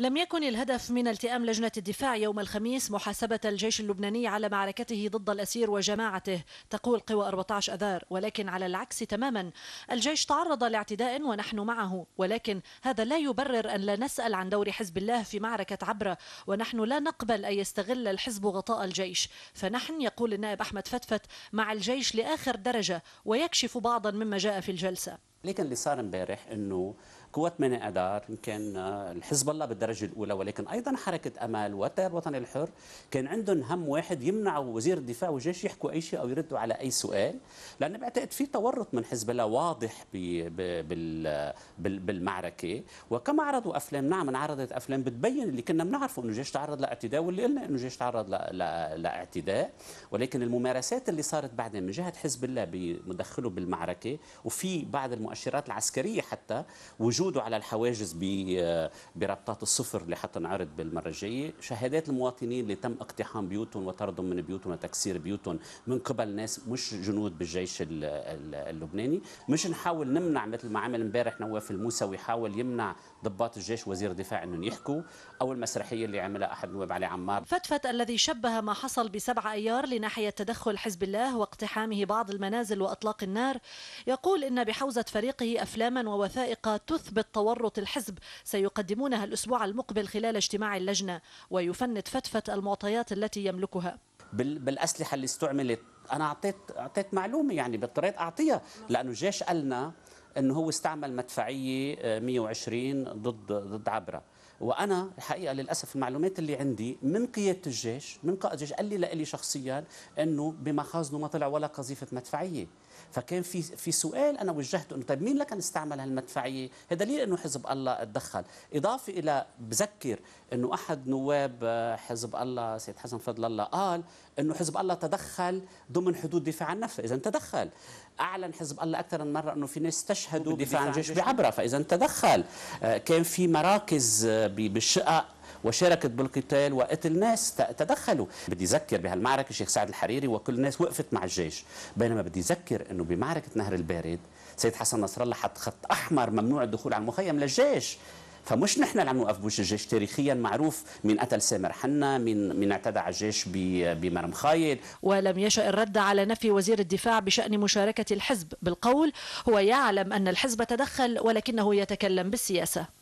لم يكن الهدف من التئام لجنة الدفاع يوم الخميس محاسبة الجيش اللبناني على معركته ضد الأسير وجماعته تقول قوى 14 أذار ولكن على العكس تماما الجيش تعرض لاعتداء ونحن معه ولكن هذا لا يبرر أن لا نسأل عن دور حزب الله في معركة عبرة ونحن لا نقبل أن يستغل الحزب غطاء الجيش فنحن يقول النائب أحمد فتفت مع الجيش لآخر درجة ويكشف بعضا مما جاء في الجلسة لكن اللي صار امبارح انه قوات من دار كان آه، الحزب الله بالدرجة الأولى ولكن أيضا حركة أمل والتيار الوطني الحر كان عندهم هم واحد يمنعوا وزير الدفاع والجيش يحكوا أي شيء أو يردوا على أي سؤال لأن بعتقد في تورط من حزب الله واضح بالمعركة وكما عرضوا أفلام نعم انعرضت أفلام بتبين اللي كنا بنعرفه أنه الجيش تعرض لاعتداء واللي قلنا أنه الجيش تعرض لاعتداء ولكن الممارسات اللي صارت بعدين من جهة حزب الله بمدخله بالمعركة وفي بعض المؤشرات العسكرية حتى وجود وجوده على الحواجز بربطات الصفر اللي حتنعرض بالمره الجايه، شهادات المواطنين اللي تم اقتحام بيوتهم وطردهم من بيوتهم وتكسير بيوتهم من قبل ناس مش جنود بالجيش اللبناني، مش نحاول نمنع مثل ما عمل امبارح نواف الموسوي حاول يمنع ضباط الجيش وزير الدفاع انهم يحكوا، او المسرحيه اللي عملها احد نواب علي عمار. فتفت الذي شبه ما حصل بسبعة ايار لناحيه تدخل حزب الله واقتحامه بعض المنازل واطلاق النار، يقول ان بحوزه فريقه افلاما ووثائق تثبت يثبت تورط الحزب سيقدمونها الأسبوع المقبل خلال اجتماع اللجنة ويفند فتفة المعطيات التي يملكها بالأسلحة اللي استعملت أنا أعطيت أعطيت معلومة يعني اضطريت أعطيها لأنه جيش قالنا انه هو استعمل مدفعيه 120 آه، ضد ضد عبره وانا الحقيقه للاسف المعلومات اللي عندي من قياده الجيش من قائد الجيش قال لي لي شخصيا انه بمخازنه ما طلع ولا قذيفه مدفعيه فكان في في سؤال انا وجهته انه طيب مين ان استعمل هالمدفعيه؟ هذا دليل انه حزب الله تدخل، اضافه الى بذكر انه احد نواب آه، حزب الله سيد حسن فضل الله قال انه حزب الله تدخل ضمن حدود دفاع عن نفسه، اذا تدخل اعلن حزب الله اكثر من مره انه في ناس استشهدوا بدفاع عن الجيش بعبره فاذا تدخل آه، كان في مراكز آه، بالشقق وشاركت بالقتال وقتل ناس تدخلوا بدي اذكر بهالمعركه الشيخ سعد الحريري وكل الناس وقفت مع الجيش بينما بدي اذكر انه بمعركه نهر البارد سيد حسن نصر الله حط خط احمر ممنوع الدخول على المخيم للجيش فمش نحن اللي عم نوقف بوش الجيش تاريخيا معروف من قتل سامر حنا من من اعتدى على الجيش بمرم خايد ولم يشأ الرد على نفي وزير الدفاع بشأن مشاركة الحزب بالقول هو يعلم أن الحزب تدخل ولكنه يتكلم بالسياسة